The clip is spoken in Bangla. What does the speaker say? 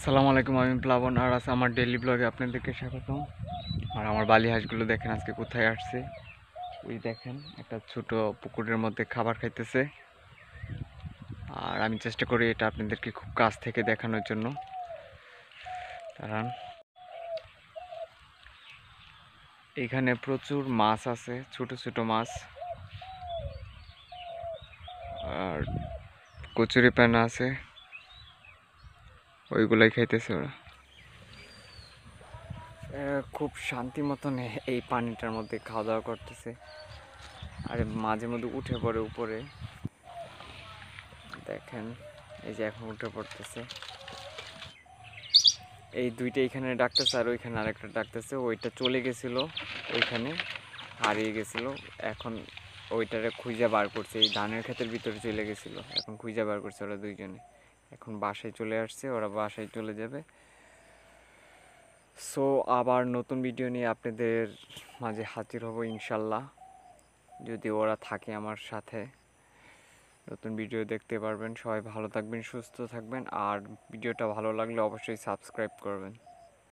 আসসালামু আলাইকুম আমি প্লাবন আর আস আমার ডেলি ব্লগে আপনাদেরকে স্বাগতম আর আমার বালি হাঁসগুলো দেখেন আজকে কোথায় আসছে ওই দেখেন একটা ছোট পুকুরের মধ্যে খাবার খাইতেছে আর আমি চেষ্টা করি এটা আপনাদেরকে খুব কাছ থেকে দেখানোর জন্য কারণ এখানে প্রচুর মাছ আছে ছোট ছোট মাছ আর কচুরি প্যানা আছে ওইগুলাই খাইতেছে ওরা খুব শান্তি মতন এই পানিটার মধ্যে খাওয়া দাওয়া করতেছে আর মাঝে মধ্যে উঠে পড়ে উপরে দেখেন এই যে এখন উঠে পড়তেছে এই দুইটা এখানে ডাকতেছে আর ওইখানে আরেকটা ডাকতেছে ওইটা চলে গেছিল ওইখানে হারিয়ে গেছিল এখন ওইটারে খুঁজে বার করছে এই ধানের ক্ষেতের ভিতরে চলে গেছিলো এখন খুঁজে বার করছে ওরা দুইজনে এখন বাসায় চলে আসছে ওরা বাসায় চলে যাবে সো আবার নতুন ভিডিও নিয়ে আপনাদের মাঝে হাজির হব ইনশাল্লাহ যদি ওরা থাকে আমার সাথে নতুন ভিডিও দেখতে পারবেন সবাই ভালো থাকবেন সুস্থ থাকবেন আর ভিডিওটা ভালো লাগলে অবশ্যই সাবস্ক্রাইব করবেন